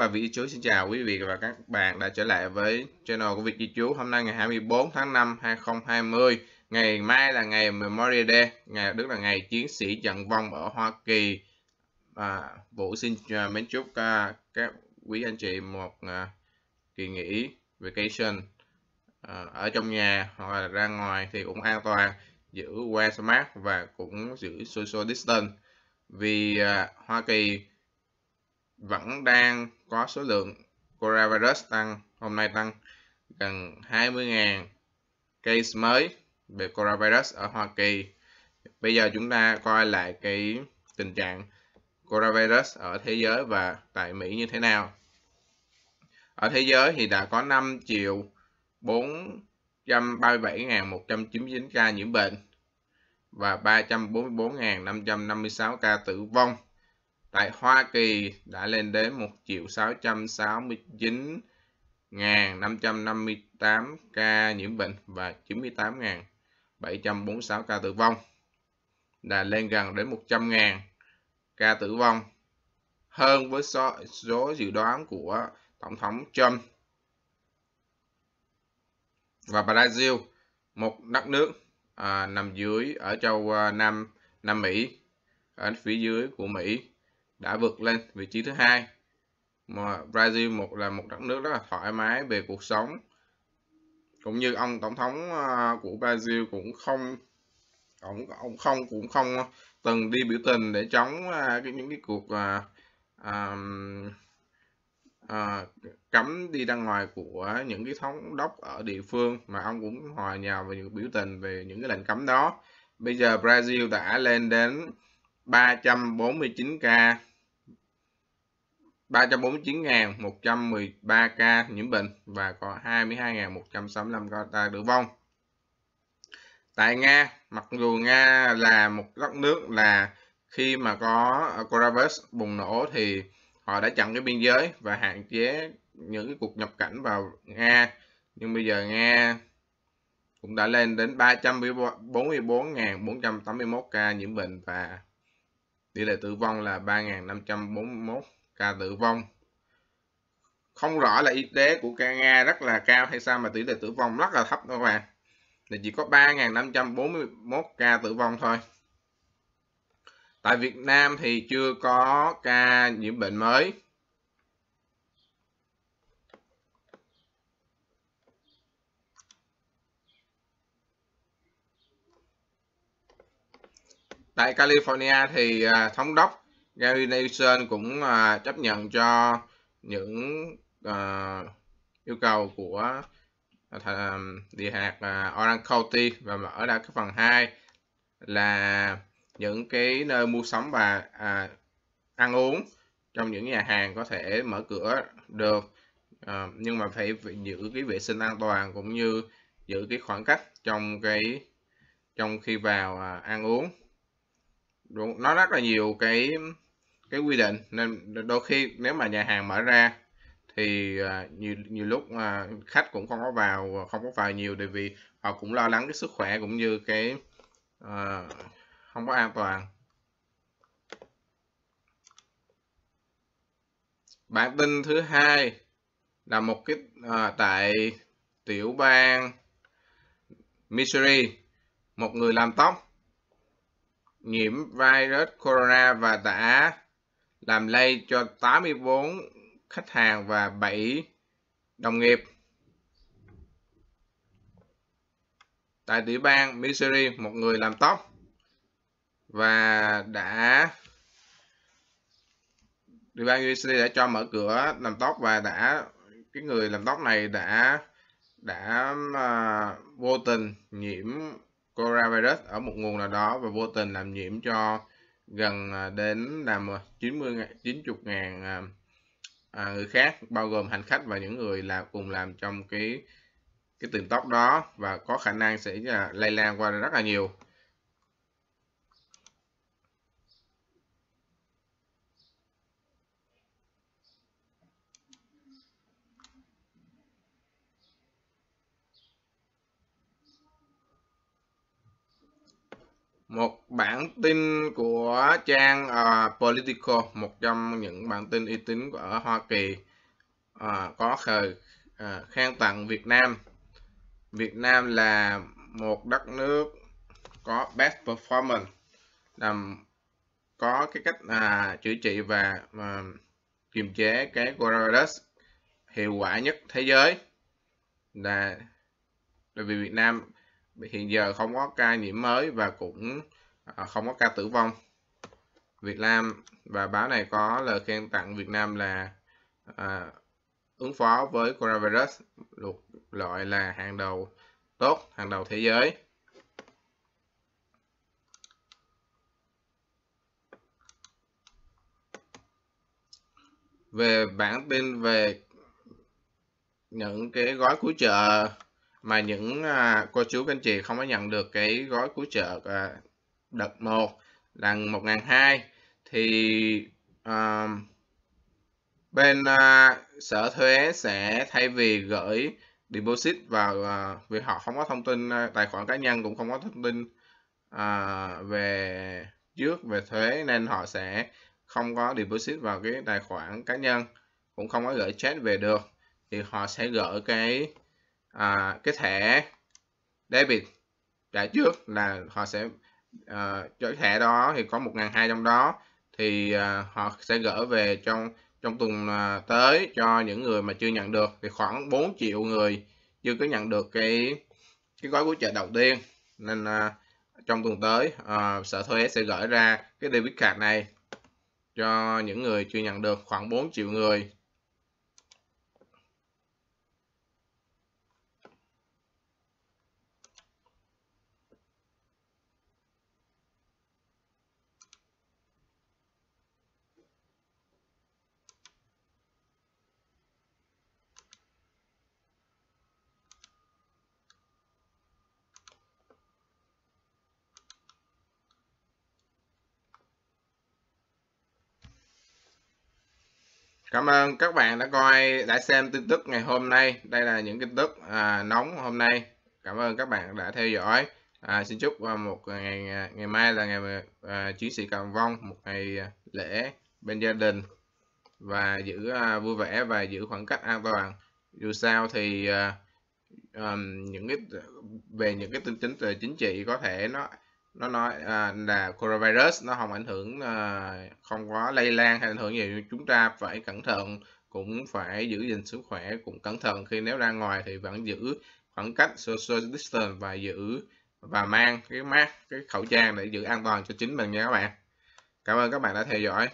và vị Di Chú xin chào quý vị và các bạn đã trở lại với channel của vị Di Chú Hôm nay ngày 24 tháng 5 2020 Ngày mai là ngày Memorial Day ngày Đức là ngày chiến sĩ trận vong ở Hoa Kỳ và Vũ xin à, mến chúc uh, các quý anh chị một uh, kỳ nghỉ vacation uh, ở trong nhà hoặc là ra ngoài thì cũng an toàn giữ wear smart và cũng giữ social distance vì uh, Hoa Kỳ vẫn đang có số lượng coronavirus tăng, hôm nay tăng gần 20.000 case mới về coronavirus ở Hoa Kỳ. Bây giờ chúng ta coi lại cái tình trạng coronavirus ở thế giới và tại Mỹ như thế nào. Ở thế giới thì đã có 5 triệu 437.199 ca nhiễm bệnh và 344.556 ca tử vong tại Hoa Kỳ đã lên đến 1 triệu 669 558 ca nhiễm bệnh và 98.746 ca tử vong đã lên gần đến 100.000 ca tử vong hơn với số, số dự đoán của Tổng thống Trump và Brazil một đất nước à, nằm dưới ở châu à, Nam Nam Mỹ ở phía dưới của Mỹ đã vượt lên vị trí thứ hai mà Brazil một là một đất nước rất là thoải mái về cuộc sống cũng như ông tổng thống ờ, của Brazil cũng không ông, ông không cũng không từng đi biểu tình để chống ờ, cái những cái cuộc à, à, à, cấm đi ra ngoài của những cái thống đốc ở địa phương mà ông cũng hòa nhào về những biểu tình về những cái lệnh cấm đó bây giờ Brazil đã lên đến 349 ca 349.113 ca nhiễm bệnh và có 22.165 ca tử vong. Tại Nga, mặc dù Nga là một đất nước là khi mà có coronavirus bùng nổ thì họ đã chặn cái biên giới và hạn chế những cái cuộc nhập cảnh vào Nga. Nhưng bây giờ Nga cũng đã lên đến 344.481 ca nhiễm bệnh và tỷ lệ tử vong là 3.541 ca tử vong không rõ là y tế của ca Nga rất là cao hay sao mà tỷ lệ tử vong rất là thấp đó các bạn thì chỉ có 3.541 ca tử vong thôi tại Việt Nam thì chưa có ca nhiễm bệnh mới tại California thì à, thống đốc Gary Nelson cũng uh, chấp nhận cho những uh, yêu cầu của uh, địa hạt uh, Orange County và mở ra cái phần 2 là những cái nơi mua sắm và uh, ăn uống trong những nhà hàng có thể mở cửa được à, nhưng mà phải giữ cái vệ sinh an toàn cũng như giữ cái khoảng cách trong cái trong khi vào à, ăn uống nó rất là nhiều cái cái quy định nên đôi khi nếu mà nhà hàng mở ra thì uh, nhiều nhiều lúc uh, khách cũng không có vào à, không có vào nhiều tại vì họ cũng lo lắng cái sức khỏe cũng như cái uh, không có an toàn bản tin thứ hai là một cái uh, tại tiểu bang Missouri một người làm tóc nhiễm virus corona và đã làm lây cho 84 khách hàng và 7 đồng nghiệp. Tại tiểu bang Missouri, một người làm tóc và đã tiểu bang Missouri đã cho mở cửa làm tóc và đã cái người làm tóc này đã đã uh, vô tình nhiễm coronavirus ở một nguồn nào đó và vô tình làm nhiễm cho gần à, đến là 90 90 ngàn à, à, người khác bao gồm hành khách và những người làm cùng làm trong cái cái tiệm tóc đó và có khả năng sẽ lây lan qua rất là nhiều một bản tin của trang uh, Politico một trong những bản tin uy tín ở Hoa Kỳ uh, có khờ uh, khen tặng Việt Nam Việt Nam là một đất nước có best performance làm có cái cách uh, chữa trị và uh, kiềm chế cái coronavirus hiệu quả nhất thế giới là, là vì Việt Nam hiện giờ không có ca nhiễm mới và cũng à, không có ca tử vong Việt Nam và báo này có lời khen tặng Việt Nam là à, ứng phó với coronavirus được loại là hàng đầu tốt hàng đầu thế giới về bản tin về những cái gói cứu trợ mà những à, cô chú anh chị không có nhận được cái gói cứu trợ à, đợt 1 là 1.200 thì à, bên à, sở thuế sẽ thay vì gửi deposit vào à, vì họ không có thông tin à, tài khoản cá nhân cũng không có thông tin à, về trước về thuế nên họ sẽ không có deposit vào cái tài khoản cá nhân cũng không có gửi chat về được thì họ sẽ gửi cái à, cái thẻ debit trả trước là họ sẽ à, cái thẻ đó thì có 1.200 đó thì à, họ sẽ gỡ về trong trong tuần ờ, tới cho những người mà chưa nhận được thì khoảng 4 triệu người chưa có nhận được cái cái gói cứu trợ đầu tiên nên à, trong tuần tới à, sở thuế sẽ gửi ra cái debit card này cho những người chưa nhận được khoảng 4 triệu người Cảm ơn các bạn đã coi, đã xem tin tức ngày hôm nay. Đây là những tin tức à, nóng hôm nay. Cảm ơn các bạn đã theo dõi. À, xin chúc à, một ngày à, ngày mai là ngày à, chiến sĩ cầm vong, một ngày à, lễ bên gia đình và giữ à, vui vẻ và giữ khoảng cách an toàn. Dù sao thì à, um, những cái về những cái tin chính về chính trị có thể nó nó nói à, là coronavirus nó không ảnh hưởng à, không có lây lan hay ảnh hưởng gì chúng ta phải cẩn thận cũng phải giữ gìn sức khỏe cũng cẩn thận khi nếu ra ngoài thì vẫn giữ khoảng cách social distance và giữ và mang cái mask cái khẩu trang để giữ an toàn cho chính mình nha các bạn cảm ơn các bạn đã theo dõi